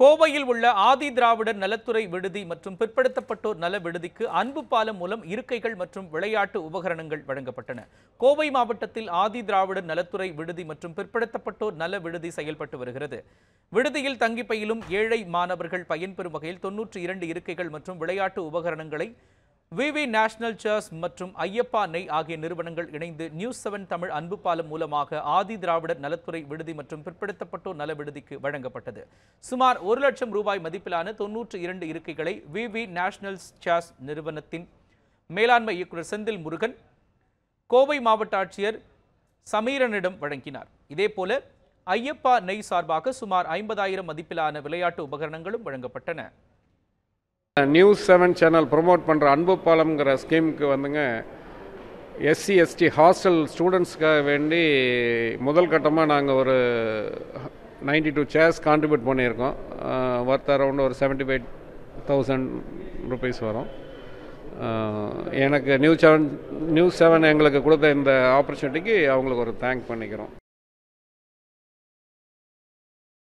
கோவையில் உள்ள ஆதி திராவிடர் நலத்துறை விடுதி மற்றும் பிற்படுத்தப்பட்டோர் நல விடுதிக்கு அன்பு பாலம் மூலம் இருக்கைகள் மற்றும் விளையாட்டு உபகரணங்கள் வழங்கப்பட்டன கோவை மாவட்டத்தில் ஆதி திராவிடர் நலத்துறை விடுதி மற்றும் பிற்படுத்தப்பட்டோர் நல விடுதி செயல்பட்டு வருகிறது விடுதியில் தங்கி பயிலும் ஏழை மாணவர்கள் பயன்பெறும் வகையில் தொன்னூற்றி இரண்டு இருக்கைகள் மற்றும் விளையாட்டு உபகரணங்களை விவி நேஷனல் சர்ச் மற்றும் ஐயப்பா நெய் ஆகிய நிறுவனங்கள் இணைந்து நியூஸ் செவன் தமிழ் அன்பு பாலம் மூலமாக ஆதி திராவிடர் நலத்துறை விடுதி மற்றும் பிற்படுத்தப்பட்டோர் நல விடுதிக்கு வழங்கப்பட்டது சுமார் ஒரு லட்சம் ரூபாய் மதிப்பிலான தொன்னூற்று இரண்டு இருக்கைகளை விவி நேஷனல் சர்ச் நிறுவனத்தின் மேலாண்மை இயக்குநர் செந்தில் முருகன் கோவை மாவட்ட ஆட்சியர் சமீரனிடம் வழங்கினார் இதேபோல ஐயப்பா நெய் சார்பாக சுமார் ஐம்பதாயிரம் மதிப்பிலான விளையாட்டு உபகரணங்களும் வழங்கப்பட்டன நியூஸ் செவன் சேனல் ப்ரொமோட் பண்ணுற அன்பு பாலம்ங்கிற ஸ்கீமுக்கு வந்துங்க எஸ்சி எஸ்டி ஹாஸ்டல் ஸ்டூடெண்ட்ஸ்க்காக வேண்டி முதல் கட்டமாக நாங்கள் ஒரு நைன்டி டூ சேர்ஸ் கான்ட்ரிபியூட் பண்ணியிருக்கோம் ஒர்த் அரவுண்ட் ஒரு செவன்ட்டி ஃபைவ் தௌசண்ட் ருபீஸ் வரும் எனக்கு நியூ செவன் நியூஸ் செவன் எங்களுக்கு கொடுத்த இந்த ஆப்பர்ச்சுனிட்டிக்கு அவங்களுக்கு ஒரு தேங்க் பண்ணிக்கிறோம்